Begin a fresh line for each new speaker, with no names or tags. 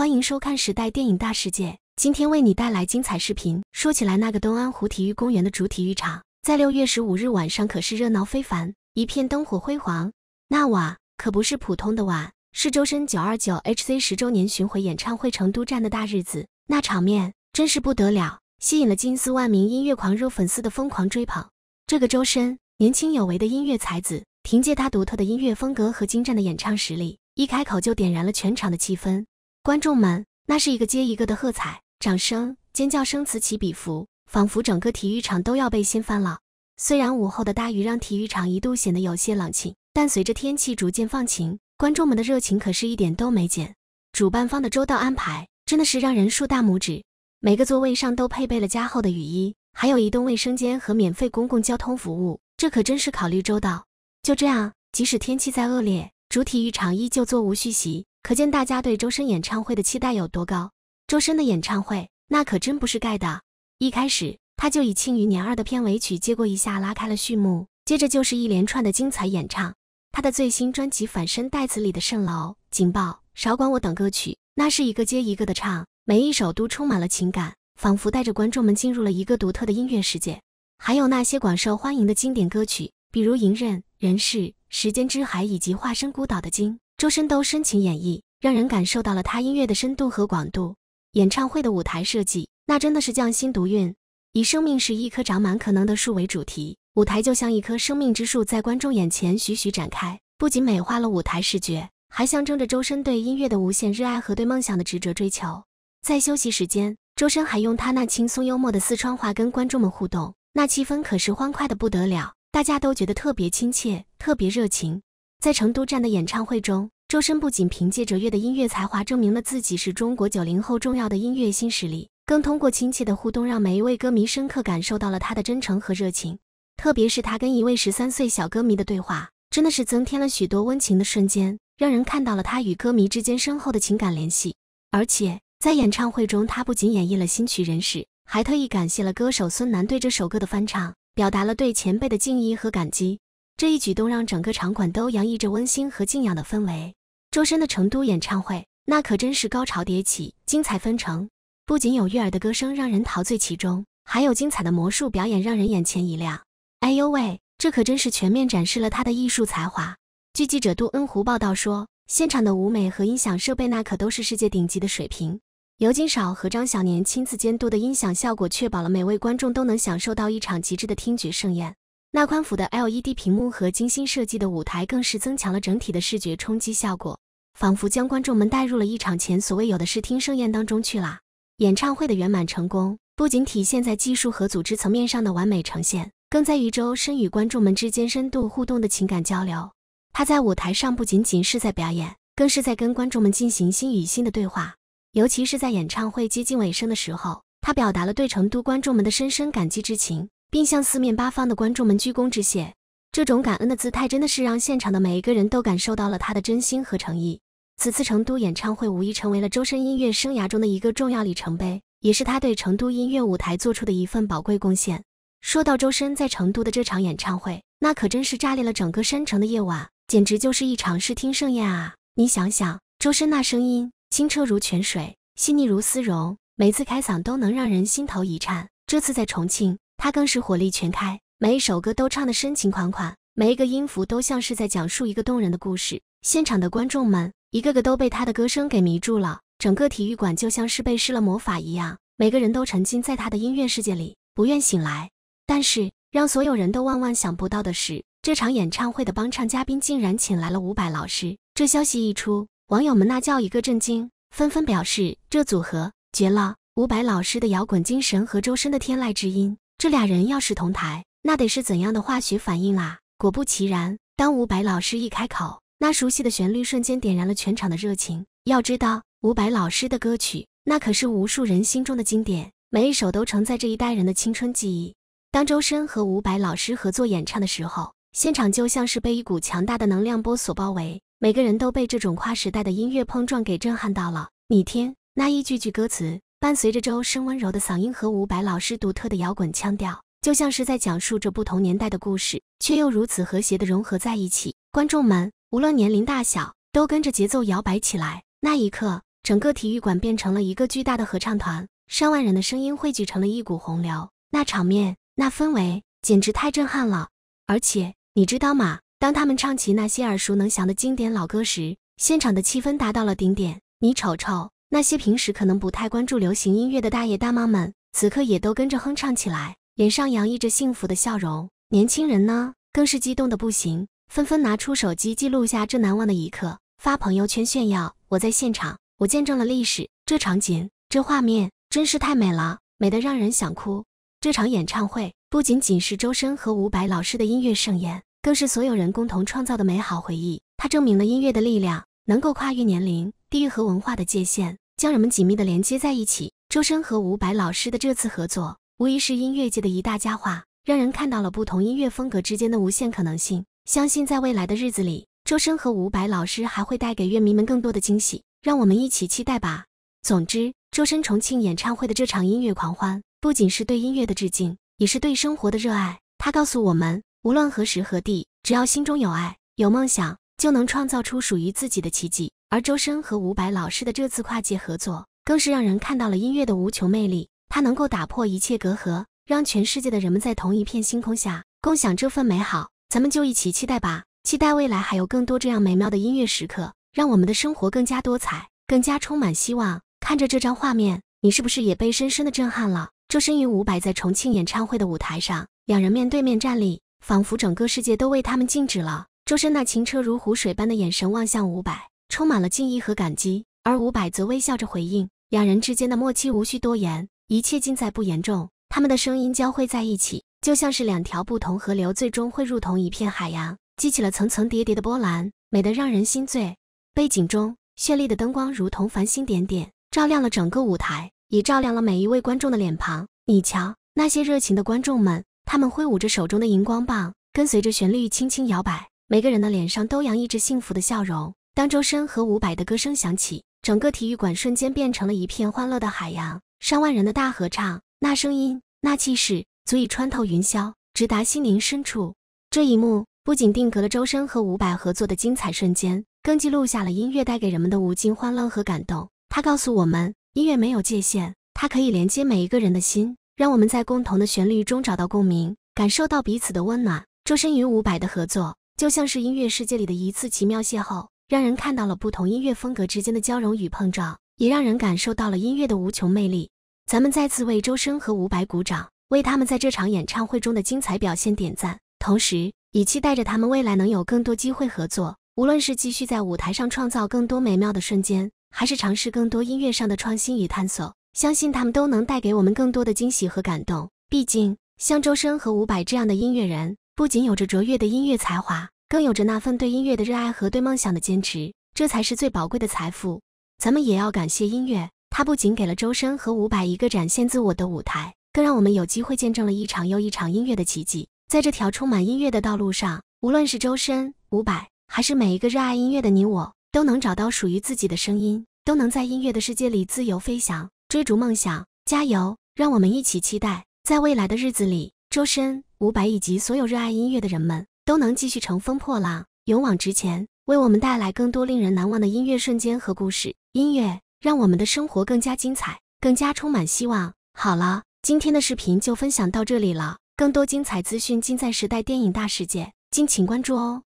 欢迎收看《时代电影大世界》，今天为你带来精彩视频。说起来，那个东安湖体育公园的主体育场，在六月十五日晚上可是热闹非凡，一片灯火辉煌。那晚可不是普通的晚，是周深九二九 H C 十周年巡回演唱会成都站的大日子，那场面真是不得了，吸引了近四万名音乐狂热粉丝的疯狂追捧。这个周深，年轻有为的音乐才子，凭借他独特的音乐风格和精湛的演唱实力，一开口就点燃了全场的气氛。观众们，那是一个接一个的喝彩、掌声、尖叫声此起彼伏，仿佛整个体育场都要被掀翻了。虽然午后的大雨让体育场一度显得有些冷清，但随着天气逐渐放晴，观众们的热情可是一点都没减。主办方的周到安排真的是让人竖大拇指。每个座位上都配备了加厚的雨衣，还有移动卫生间和免费公共交通服务，这可真是考虑周到。就这样，即使天气再恶劣，主体育场依旧座无虚席。可见大家对周深演唱会的期待有多高。周深的演唱会那可真不是盖的，一开始他就以《庆余年二》的片尾曲接过一下，拉开了序幕。接着就是一连串的精彩演唱，他的最新专辑《反身代词》里的《蜃楼》《警报》《少管我》等歌曲，那是一个接一个的唱，每一首都充满了情感，仿佛带着观众们进入了一个独特的音乐世界。还有那些广受欢迎的经典歌曲，比如《银刃》《人世》《时间之海》以及《化身孤岛的鲸》。周深都深情演绎，让人感受到了他音乐的深度和广度。演唱会的舞台设计，那真的是匠心独运。以“生命是一棵长满可能的树”为主题，舞台就像一棵生命之树，在观众眼前徐徐展开，不仅美化了舞台视觉，还象征着周深对音乐的无限热爱和对梦想的执着追求。在休息时间，周深还用他那轻松幽默的四川话跟观众们互动，那气氛可是欢快的不得了，大家都觉得特别亲切，特别热情。在成都站的演唱会中，周深不仅凭借着乐的音乐才华证明了自己是中国九零后重要的音乐新实力，更通过亲切的互动让每一位歌迷深刻感受到了他的真诚和热情。特别是他跟一位十三岁小歌迷的对话，真的是增添了许多温情的瞬间，让人看到了他与歌迷之间深厚的情感联系。而且在演唱会中，他不仅演绎了新曲《人世》，还特意感谢了歌手孙楠对这首歌的翻唱，表达了对前辈的敬意和感激。这一举动让整个场馆都洋溢着温馨和敬仰的氛围。周深的成都演唱会，那可真是高潮迭起，精彩纷呈。不仅有悦耳的歌声让人陶醉其中，还有精彩的魔术表演让人眼前一亮。哎呦喂，这可真是全面展示了他的艺术才华。据记者杜恩湖报道说，现场的舞美和音响设备那可都是世界顶级的水平。尤金少和张小年亲自监督的音响效果，确保了每位观众都能享受到一场极致的听觉盛宴。那宽幅的 LED 屏幕和精心设计的舞台，更是增强了整体的视觉冲击效果，仿佛将观众们带入了一场前所未有的视听盛宴当中去了。演唱会的圆满成功，不仅体现在技术和组织层面上的完美呈现，更在于周深与观众们之间深度互动的情感交流。他在舞台上不仅仅是在表演，更是在跟观众们进行心与心的对话。尤其是在演唱会接近尾声的时候，他表达了对成都观众们的深深感激之情。并向四面八方的观众们鞠躬致谢，这种感恩的姿态真的是让现场的每一个人都感受到了他的真心和诚意。此次成都演唱会无疑成为了周深音乐生涯中的一个重要里程碑，也是他对成都音乐舞台做出的一份宝贵贡献。说到周深在成都的这场演唱会，那可真是炸裂了整个山城的夜晚，简直就是一场视听盛宴啊！你想想，周深那声音清澈如泉水，细腻如丝绒，每次开嗓都能让人心头一颤。这次在重庆。他更是火力全开，每一首歌都唱得深情款款，每一个音符都像是在讲述一个动人的故事。现场的观众们一个个都被他的歌声给迷住了，整个体育馆就像是被施了魔法一样，每个人都沉浸在他的音乐世界里，不愿醒来。但是让所有人都万万想不到的是，这场演唱会的帮唱嘉宾竟然请来了伍佰老师。这消息一出，网友们那叫一个震惊，纷纷表示这组合绝了！伍佰老师的摇滚精神和周深的天籁之音。这俩人要是同台，那得是怎样的化学反应啊！果不其然，当伍佰老师一开口，那熟悉的旋律瞬间点燃了全场的热情。要知道，伍佰老师的歌曲那可是无数人心中的经典，每一首都承载着一代人的青春记忆。当周深和伍佰老师合作演唱的时候，现场就像是被一股强大的能量波所包围，每个人都被这种跨时代的音乐碰撞给震撼到了。你听，那一句句歌词。伴随着周深温柔的嗓音和伍佰老师独特的摇滚腔调，就像是在讲述着不同年代的故事，却又如此和谐的融合在一起。观众们无论年龄大小，都跟着节奏摇摆起来。那一刻，整个体育馆变成了一个巨大的合唱团，上万人的声音汇聚成了一股洪流。那场面，那氛围，简直太震撼了！而且你知道吗？当他们唱起那些耳熟能详的经典老歌时，现场的气氛达到了顶点。你瞅瞅。那些平时可能不太关注流行音乐的大爷大妈们，此刻也都跟着哼唱起来，脸上洋溢着幸福的笑容。年轻人呢，更是激动的不行，纷纷拿出手机记录下这难忘的一刻，发朋友圈炫耀：“我在现场，我见证了历史。”这场景，这画面，真是太美了，美得让人想哭。这场演唱会不仅仅是周深和伍佰老师的音乐盛宴，更是所有人共同创造的美好回忆。它证明了音乐的力量能够跨越年龄、地域和文化的界限。将人们紧密地连接在一起。周深和伍佰老师的这次合作，无疑是音乐界的一大家话，让人看到了不同音乐风格之间的无限可能性。相信在未来的日子里，周深和伍佰老师还会带给乐迷们更多的惊喜，让我们一起期待吧。总之，周深重庆演唱会的这场音乐狂欢，不仅是对音乐的致敬，也是对生活的热爱。他告诉我们，无论何时何地，只要心中有爱、有梦想，就能创造出属于自己的奇迹。而周深和伍佰老师的这次跨界合作，更是让人看到了音乐的无穷魅力。它能够打破一切隔阂，让全世界的人们在同一片星空下共享这份美好。咱们就一起期待吧，期待未来还有更多这样美妙的音乐时刻，让我们的生活更加多彩，更加充满希望。看着这张画面，你是不是也被深深的震撼了？周深与伍佰在重庆演唱会的舞台上，两人面对面站立，仿佛整个世界都为他们静止了。周深那清澈如湖水般的眼神望向伍佰，充满了敬意和感激，而伍佰则微笑着回应。两人之间的默契无需多言，一切尽在不言中。他们的声音交汇在一起，就像是两条不同河流最终汇入同一片海洋，激起了层层叠叠的波澜，美得让人心醉。背景中绚丽的灯光如同繁星点点，照亮了整个舞台，也照亮了每一位观众的脸庞。你瞧，那些热情的观众们，他们挥舞着手中的荧光棒，跟随着旋律轻轻摇摆，每个人的脸上都洋溢着幸福的笑容。当周深和伍佰的歌声响起，整个体育馆瞬间变成了一片欢乐的海洋。上万人的大合唱，那声音，那气势，足以穿透云霄，直达心灵深处。这一幕不仅定格了周深和伍佰合作的精彩瞬间，更记录下了音乐带给人们的无尽欢乐和感动。它告诉我们，音乐没有界限，它可以连接每一个人的心，让我们在共同的旋律中找到共鸣，感受到彼此的温暖。周深与伍佰的合作，就像是音乐世界里的一次奇妙邂逅。让人看到了不同音乐风格之间的交融与碰撞，也让人感受到了音乐的无穷魅力。咱们再次为周深和伍佰鼓掌，为他们在这场演唱会中的精彩表现点赞。同时，也期待着他们未来能有更多机会合作，无论是继续在舞台上创造更多美妙的瞬间，还是尝试更多音乐上的创新与探索，相信他们都能带给我们更多的惊喜和感动。毕竟，像周深和伍佰这样的音乐人，不仅有着卓越的音乐才华。更有着那份对音乐的热爱和对梦想的坚持，这才是最宝贵的财富。咱们也要感谢音乐，它不仅给了周深和伍佰一个展现自我的舞台，更让我们有机会见证了一场又一场音乐的奇迹。在这条充满音乐的道路上，无论是周深、伍佰，还是每一个热爱音乐的你我，都能找到属于自己的声音，都能在音乐的世界里自由飞翔，追逐梦想。加油！让我们一起期待，在未来的日子里，周深、伍佰以及所有热爱音乐的人们。都能继续乘风破浪，勇往直前，为我们带来更多令人难忘的音乐瞬间和故事。音乐让我们的生活更加精彩，更加充满希望。好了，今天的视频就分享到这里了。更多精彩资讯尽在《时代电影大世界》，敬请关注哦。